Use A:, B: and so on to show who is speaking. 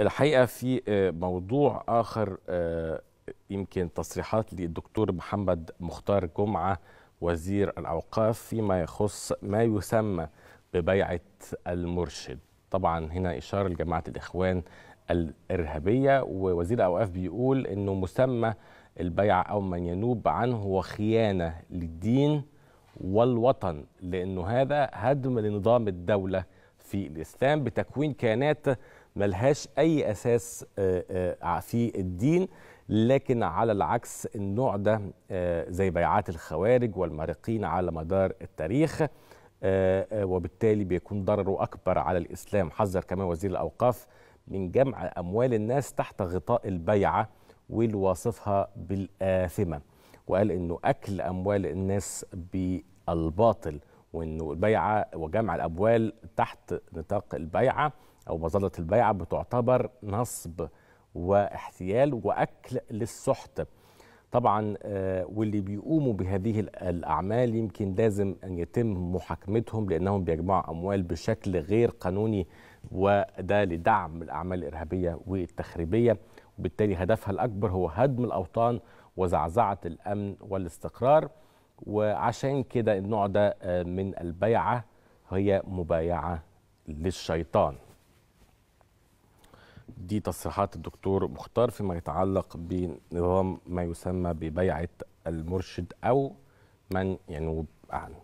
A: الحقيقه في آه، موضوع اخر آه، يمكن تصريحات للدكتور محمد مختار جمعه وزير الاوقاف فيما يخص ما يسمى ببيعه المرشد طبعا هنا اشاره لجماعه الاخوان الارهابيه ووزير الاوقاف بيقول انه مسمى البيع او من ينوب عنه هو خيانه للدين والوطن لانه هذا هدم لنظام الدوله في الإسلام بتكوين كيانات ملهاش أي أساس آه، آه، في الدين لكن على العكس النوع ده آه، زي بيعات الخوارج والمارقين على مدار التاريخ وبالتالي بيكون ضرره أكبر على الإسلام حذر كمان وزير الأوقاف من جمع أموال الناس تحت غطاء البيعة والواصفها بالآثمة وقال إنه أكل أموال الناس بالباطل وانه البيعه وجمع الاموال تحت نطاق البيعه او مظله البيعه بتعتبر نصب واحتيال واكل للسحت طبعا آه، واللي بيقوموا بهذه الاعمال يمكن لازم ان يتم محاكمتهم لانهم بيجمعوا اموال بشكل غير قانوني وده لدعم الاعمال الارهابيه والتخريبيه وبالتالي هدفها الاكبر هو هدم الاوطان وزعزعه الامن والاستقرار وعشان كده النوع ده آه، من البيعة هي مبايعة للشيطان دي تصريحات الدكتور مختار فيما يتعلق بنظام ما يسمى ببيعة المرشد أو من ينوب عنه